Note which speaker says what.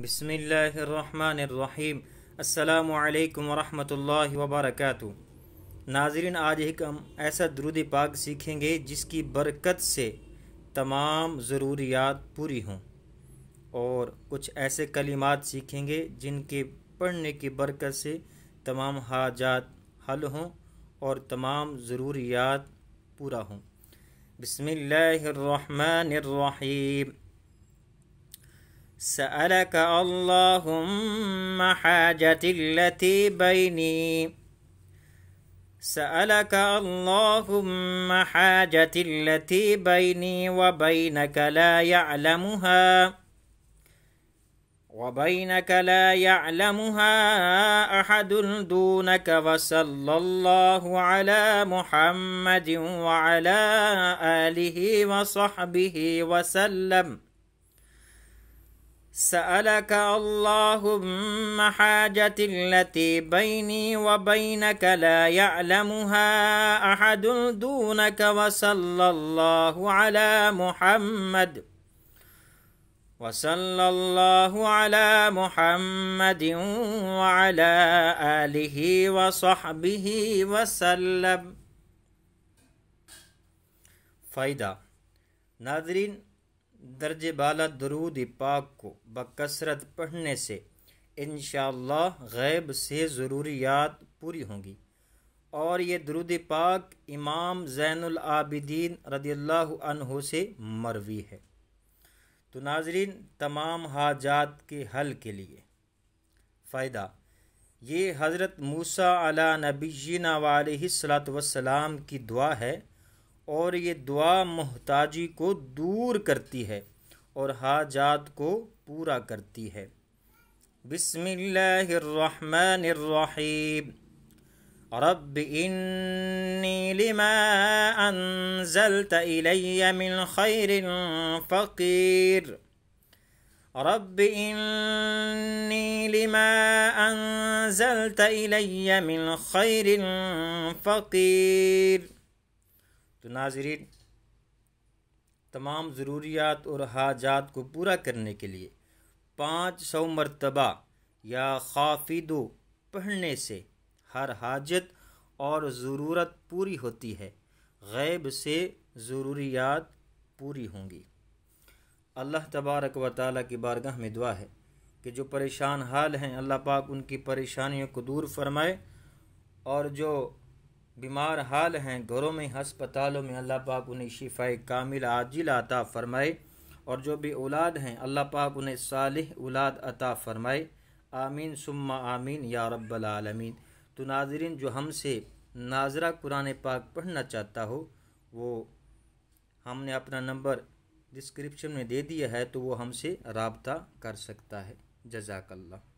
Speaker 1: बिसमीम अल्लाम वरम वबरक नाजरन आज एक हम ऐसा दरुद पाक सीखेंगे जिसकी बरकत से तमाम ज़रूरियात पूरी हों और कुछ ऐसे कलिमात सीखेंगे जिनके पढ़ने की बरकत से तमाम हाजात हल हों और तमाम ज़रूरियात पूरा हों बसमीम سألك اللهم حاجتي التي بيني سألك اللهم حاجتي التي بيني وبينك لا يعلمها وبينك لا يعلمها أحد دونك وصلى الله على محمد وعلى آله وصحبه وسلم سألك اللهم حاجة التي بيني وبينك لا يعلمها أحد دونك وصلى الله على محمد وصلى الله على محمد وعلى آله وصحبه وسلم فايدة ناظرين दर्ज बाला दरूद पाक को बकसरत पढ़ने से इनशाला गैब से ज़रूरियात पूरी होंगी और ये दरूद पाक इमाम ज़ैनआबिदीन रदील्ला से मरवी है तो नाजरीन तमाम हाजात के हल के लिए फ़ायदा ये हज़रत मूसा अला नबीना वाल सलात वसलाम की दुआ है और ये दुआ मोहताजी को दूर करती है और हाजात को पूरा करती है बिसमीम रब इन्नी लिमा अनजलत इलैया मिन खैरिन फ़कीर رب إني لما أنزلت إلي من خير فقير तो नाजरीन तमाम ज़रूरियात और हाजात को पूरा करने के लिए पाँच सौ मरतबा या खाफिदो पढ़ने से हर हाजत और ज़रूरत पूरी होती है गैब से ज़रूरियात पूरी होंगी अल्लाह तबारक व ताली की बारगाह में दुआ है कि जो परेशान हाल हैं अल्लाह पाक उनकी परेशानियों को दूर फरमाए और जो बीमार हाल हैं घरों में हस्पतालों में अल्लाह पाक उन्हें शिफाए कामिल आजिल अता फ़रमाए और जो भी औलाद हैं अल्लाह पाक उन्हें सालिह औलाद अता फ़रमाए आमीन सुम्मा आमीन या रब्बालमीन तो नाजरीन जो हमसे नाजरा कुरान पाक पढ़ना चाहता हो वो हमने अपना नंबर डिस्क्रिप्शन में दे दिया है तो वो हमसे रबता कर सकता है जजाकल्ला